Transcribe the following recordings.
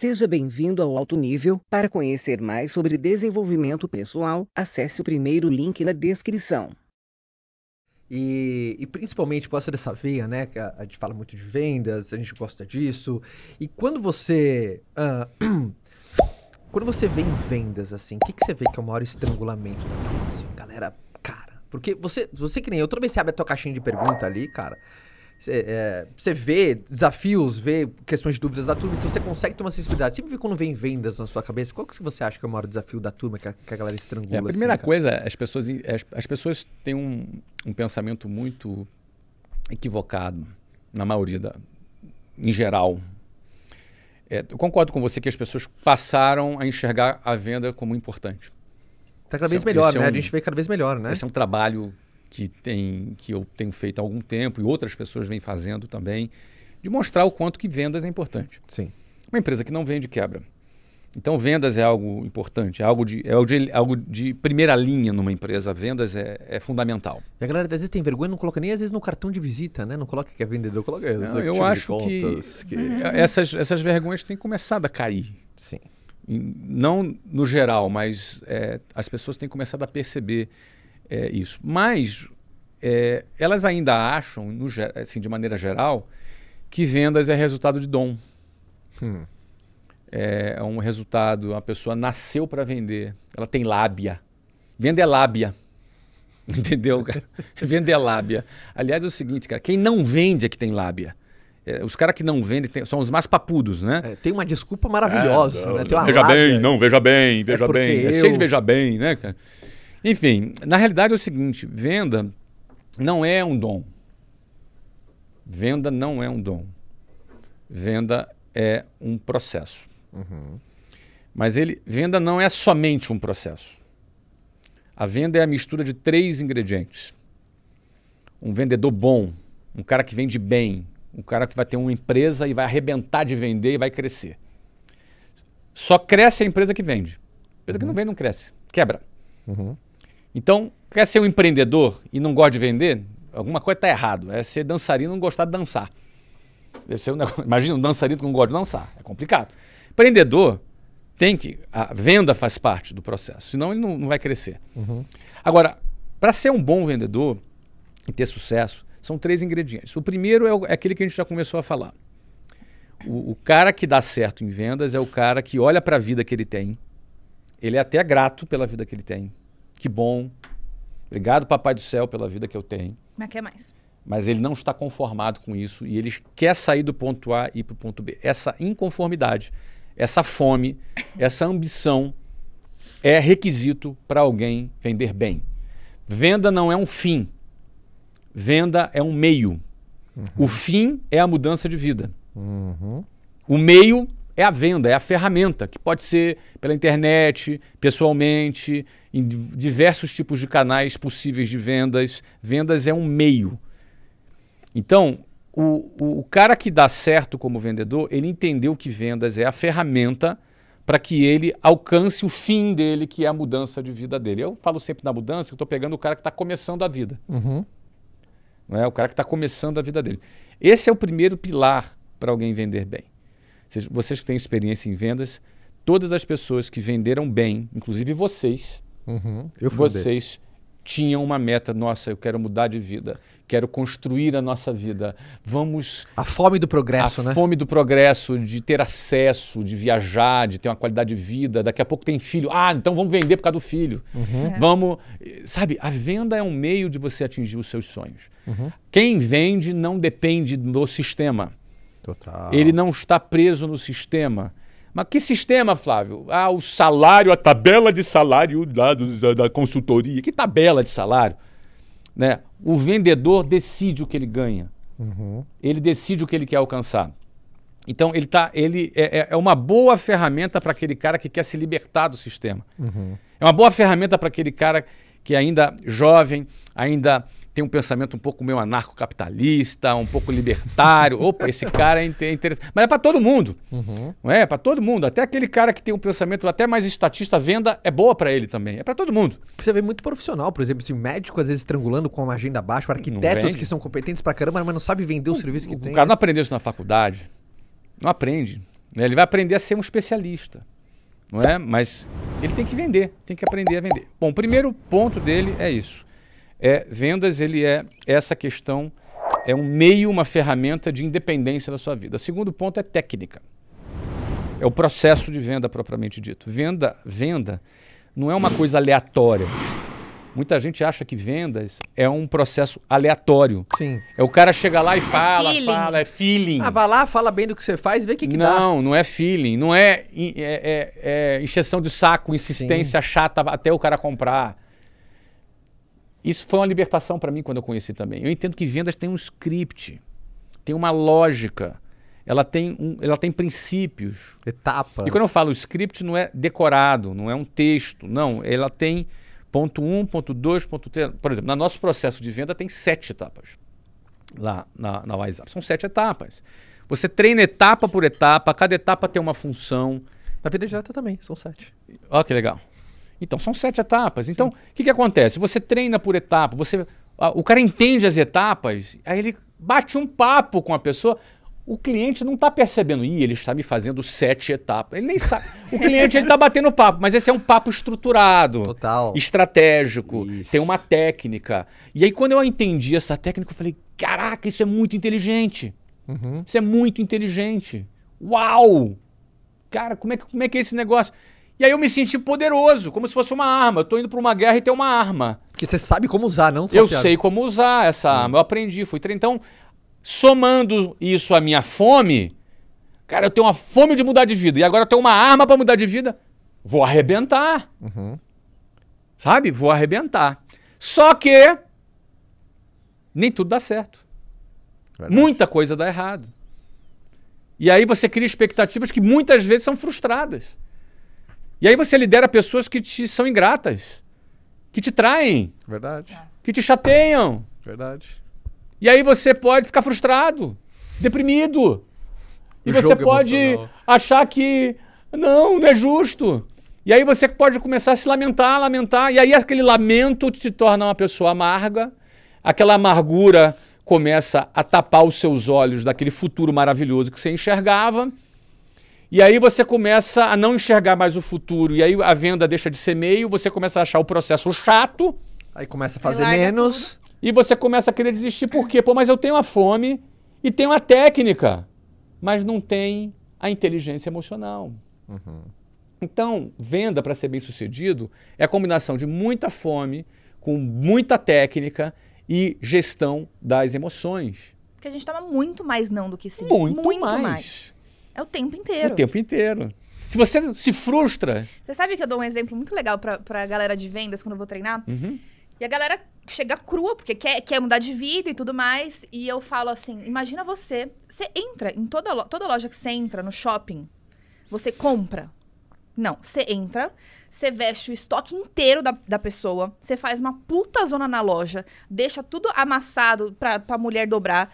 Seja bem-vindo ao Alto Nível. Para conhecer mais sobre desenvolvimento pessoal, acesse o primeiro link na descrição. E, e, principalmente gosta dessa veia, né? a, a, gente fala muito de vendas, a gente gosta disso. E quando você. Uh, quando você vê em vendas, assim, o que, que você vê que é o maior estrangulamento da turma? Assim, galera, cara. Porque você, você que nem eu, toda vez que você abre a tua caixinha de pergunta ali, cara. Você é, vê desafios, vê questões de dúvidas da turma, então você consegue ter uma sensibilidade. Sempre quando vem vendas na sua cabeça, qual que você acha que é o maior desafio da turma que a, que a galera estrangula? É, a assim, primeira assim, coisa, as pessoas, as, as pessoas têm um, um pensamento muito equivocado, na maioria, da, em geral. É, eu concordo com você que as pessoas passaram a enxergar a venda como importante. Está cada vez melhor, né? É um, é né? a gente vê cada vez melhor, né? Esse é um trabalho que, tem, que eu tenho feito há algum tempo e outras pessoas vêm fazendo também, de mostrar o quanto que vendas é importante. Sim. Uma empresa que não vende quebra. Então, vendas é algo importante, é algo de, é algo de, algo de primeira linha numa empresa. Vendas é, é, fundamental. E a galera às vezes tem vergonha, não coloca nem às vezes no cartão de visita, né? Não coloca que é vendedor, coloca não, Eu acho contas, que, que... Uhum. Essas, essas vergonhas têm começado a cair. Sim. não no geral, mas é, as pessoas têm começado a perceber é, isso. Mas é, elas ainda acham, no, assim, de maneira geral, que vendas é resultado de dom. Hum. É, é um resultado, a pessoa nasceu para vender, ela tem lábia. Venda é lábia. Entendeu, cara? Vender é lábia. Aliás, é o seguinte, cara, quem não vende é que tem lábia. É, os caras que não vendem tem, são os mais papudos, né? É, tem uma desculpa maravilhosa, é, né? Tem uma veja lábia. bem, não, veja bem, veja é bem. É, eu... É cheio de veja bem, né, cara? Enfim, na realidade é o seguinte: venda não é um dom. Venda não é um dom. Venda é um processo. Uhum. Mas ele, venda não é somente um processo. A venda é a mistura de três ingredientes: um vendedor bom, um cara que vende bem, um cara que vai ter uma empresa e vai arrebentar de vender e vai crescer. Só cresce a empresa que vende. A empresa uhum. que não uhum. vende não cresce, quebra. Uhum. Então, quer ser um empreendedor e não gosta de vender? Alguma coisa está errado. É ser dançarino e não gostar de dançar. É um negócio, imagina um dançarino que não gosta de dançar. É complicado. Empreendedor tem que. A venda faz parte do processo, senão ele não, não vai crescer. Uhum. Agora, para ser um bom vendedor e ter sucesso, são três ingredientes. O primeiro é, o, é aquele que a gente já começou a falar. O, o, cara que dá certo em vendas é o cara que olha para a vida que ele tem. Ele é até grato pela vida que ele tem que bom. Obrigado, Papai do Céu, pela vida que eu tenho. Mas quer mais. Mas ele não está conformado com isso e ele quer sair do ponto A e ir para o ponto B. Essa inconformidade, essa fome, essa ambição é requisito para alguém vender bem. Venda não é um fim. Venda é um meio. Uhum. O fim é a mudança de vida. Uhum. O meio é a venda, é a ferramenta, que pode ser pela internet, pessoalmente, em diversos tipos de canais possíveis de vendas. Vendas é um meio. Então, o, o, o cara que dá certo como vendedor, ele entendeu que vendas é a ferramenta para que ele alcance o fim dele, que é a mudança de vida dele. Eu falo sempre na mudança, eu estou pegando o cara que está começando a vida. Uhum. Não é? O cara que está começando a vida dele. Esse é o primeiro pilar para alguém vender bem. Vocês que têm experiência em vendas, todas as pessoas que venderam bem, inclusive vocês, Uhum. Eu Vocês tinham uma meta, nossa, eu quero mudar de vida, quero construir a nossa vida. Vamos. A fome do progresso, a né? A fome do progresso, de ter acesso, de viajar, de ter uma qualidade de vida. Daqui a pouco tem filho. Ah, então vamos vender por causa do filho. Uhum. É. Vamos. Sabe, a venda é um meio de você atingir os seus sonhos. Uhum. Quem vende não depende do sistema. Total. Ele não está preso no sistema. Mas que sistema, Flávio? Ah, o salário, a tabela de salário da, da, da consultoria. Que tabela de salário? Né? O vendedor decide o que ele ganha. Uhum. Ele decide o que ele quer alcançar. Então, ele, tá, ele é, é, é uma boa ferramenta para aquele cara que quer se libertar do sistema. Uhum. É uma boa ferramenta para aquele cara que ainda jovem, ainda tem um pensamento um pouco meio anarcocapitalista, um pouco libertário. Opa, esse cara é, é interessante. Mas é para todo mundo. Uhum. Não é? é para todo mundo. Até aquele cara que tem um pensamento até mais estatista, venda é boa para ele também. É para todo mundo. Você vê muito profissional, por exemplo, esse médico às vezes estrangulando com uma agenda baixa, arquitetos que são competentes para caramba, mas não sabe vender o, o serviço que o tem. O cara não aprendeu isso na faculdade. Não aprende. Né? Ele vai aprender a ser um especialista. Não é? Mas ele tem que vender, tem que aprender a vender. Bom, o primeiro ponto dele é isso. É, vendas ele é essa questão é um meio, uma ferramenta de independência da sua vida. O segundo ponto é técnica. É o processo de venda propriamente dito. Venda, venda não é uma coisa aleatória. Muita gente acha que vendas é um processo aleatório. Sim. É o cara chegar lá e é fala, é fala, é feeling. Ah, vai lá, fala bem do que você faz, e vê o que, que não, dá. Não, não é feeling. Não é, é, é, é de saco, insistência Sim. chata até o cara comprar. Isso foi uma libertação para mim quando eu conheci também. Eu entendo que vendas tem um script, tem uma lógica, ela tem, um, ela tem princípios. Etapas. E quando eu falo script, não é decorado, não é um texto, não. Ela tem ponto 1, um, ponto 2, ponto 3. Por exemplo, no nosso processo de venda tem sete etapas lá na, na WhatsApp. São sete etapas. Você treina etapa por etapa, cada etapa tem uma função. Na vida direta também, são sete. Olha que legal. Então, são sete etapas. Então, o que, que acontece? Você treina por etapa, você, a, o cara entende as etapas, aí ele bate um papo com a pessoa. O cliente não está percebendo, ih, ele está me fazendo sete etapas. Ele nem sabe. O cliente está batendo papo, mas esse é um papo estruturado, Total. estratégico, isso. tem uma técnica. E aí, quando eu entendi essa técnica, eu falei: caraca, isso é muito inteligente. Uhum. Isso é muito inteligente. Uau! Cara, como é, que, como é que é esse negócio? E aí eu me senti poderoso, como se fosse uma arma. Eu tô indo pra uma guerra e tenho uma arma. Porque você sabe como usar, não? Eu sei como usar essa Sim. arma. Eu aprendi, fui treinado. Então, somando isso à minha fome, cara, eu tenho uma fome de mudar de vida. E agora eu tenho uma arma para mudar de vida. Vou arrebentar. Uhum. Sabe? Vou arrebentar. Só que nem tudo dá certo. Verdade. Muita coisa dá errado. E aí você cria expectativas que muitas vezes são frustradas. E aí você lidera pessoas que te são ingratas, que te traem. Verdade. Que te chateiam. Verdade. E aí você pode ficar frustrado, deprimido. E o você é pode emocional. achar que não, não é justo. E aí você pode começar a se lamentar, lamentar. E aí aquele lamento te torna uma pessoa amarga. Aquela amargura começa a tapar os seus olhos daquele futuro maravilhoso que você enxergava. E aí você começa a não enxergar mais o futuro, e aí a venda deixa de ser meio, você começa a achar o processo chato. Aí começa a fazer menos. Tudo. E você começa a querer desistir. Por quê? Pô, mas eu tenho a fome e tenho a técnica, mas não tem a inteligência emocional. Uhum. Então, venda para ser bem sucedido é a combinação de muita fome com muita técnica e gestão das emoções. Porque a gente toma muito mais não do que sim. Muito, muito mais. mais. É o tempo é inteiro. O tempo inteiro. Se você se frustra. Você sabe que eu dou um exemplo muito legal pra, pra galera de vendas quando eu vou treinar? Uhum. E a galera chega crua, porque quer, quer mudar de vida e tudo mais. E eu falo assim: imagina você. Você entra em toda, toda loja que você entra no shopping, você compra. Não, você entra, você veste o estoque inteiro da, da pessoa, você faz uma puta zona na loja, deixa tudo amassado pra, pra mulher dobrar.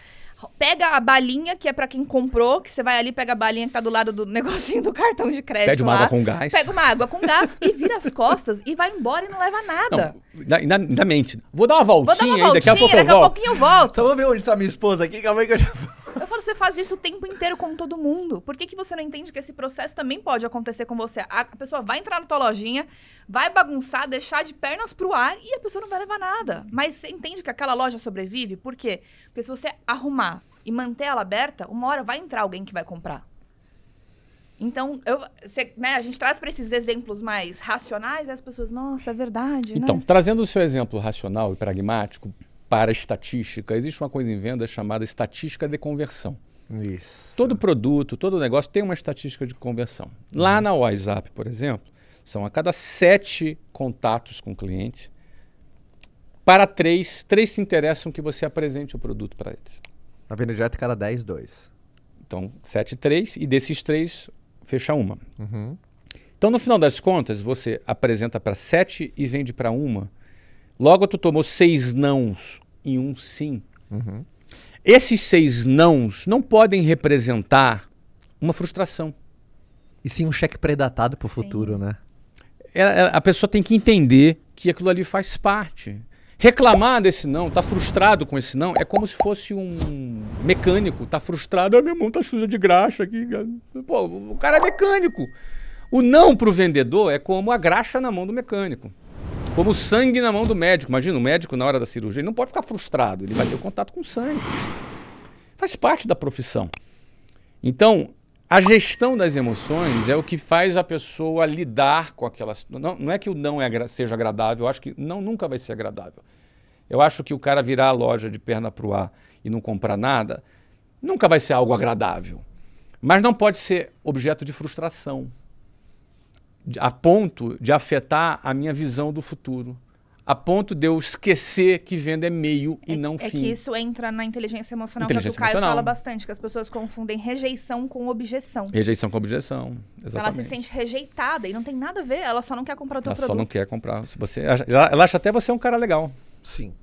Pega a balinha, que é para quem comprou, que você vai ali, pega a balinha que tá do lado do negocinho do cartão de crédito. Pede uma lá, água com gás. Pega uma água com gás e vira as costas e vai embora e não leva nada. Não, na, na, mente. Vou dar uma voltinha, vou dar uma voltinha, aí, daqui a pouco daqui Daqui a pouquinho eu volto. Só vou ver onde tá minha esposa aqui, calma aí que eu já vou você faz isso o tempo inteiro com todo mundo? Por que, que você não entende que esse processo também pode acontecer com você? A pessoa vai entrar na tua lojinha, vai bagunçar, deixar de pernas pro ar e a pessoa não vai levar nada. Mas você entende que aquela loja sobrevive? Por quê? Porque se você arrumar e manter ela aberta, uma hora vai entrar alguém que vai comprar. Então, eu, cê, né, a gente traz para esses exemplos mais racionais, as pessoas, nossa, é verdade. Né? Então, né? trazendo o seu exemplo racional e pragmático, para estatística. Existe uma coisa em venda chamada estatística de conversão. Isso. Todo produto, todo negócio tem uma estatística de conversão. Lá hum. na WhatsApp, por exemplo, são a cada sete contatos com o cliente, para três, três se interessam que você apresente o produto para eles. Na tá venda direta, cada dez, dois. Então, sete, três, e desses três, fecha uma. Uhum. Então, no final das contas, você apresenta para sete e vende para uma. Logo, tu tomou seis nãos e um sim. Uhum. Esses seis nãos não podem representar uma frustração. E sim um cheque predatado para o futuro, né? É, é, a pessoa tem que entender que aquilo ali faz parte. Reclamar desse não, tá frustrado com esse não, é como se fosse um mecânico, tá frustrado, ah, minha mão tá suja de graxa aqui. Pô, o cara é mecânico. O não pro vendedor é como a graxa na mão do mecânico. Como sangue na mão do médico. Imagina, o médico na hora da cirurgia, ele não pode ficar frustrado, ele vai ter contato com sangue. Faz parte da profissão. Então, a gestão das emoções é o que faz a pessoa lidar com aquela não, não é que o não é, seja agradável, eu acho que não nunca vai ser agradável. Eu acho que o cara virar a loja de perna para o ar e não comprar nada nunca vai ser algo agradável. Mas não pode ser objeto de frustração a ponto de afetar a minha visão do futuro. A ponto de eu esquecer que venda é meio é, e não é fim. É que isso entra na inteligência emocional, inteligência que o Caio emocional. fala bastante, que as pessoas confundem rejeição com objeção. Rejeição com objeção, exatamente. Ela se sente rejeitada e não tem nada a ver, ela só não quer comprar o teu ela produto. Ela só não quer comprar. Você, ela, ela acha até você um cara legal. Sim.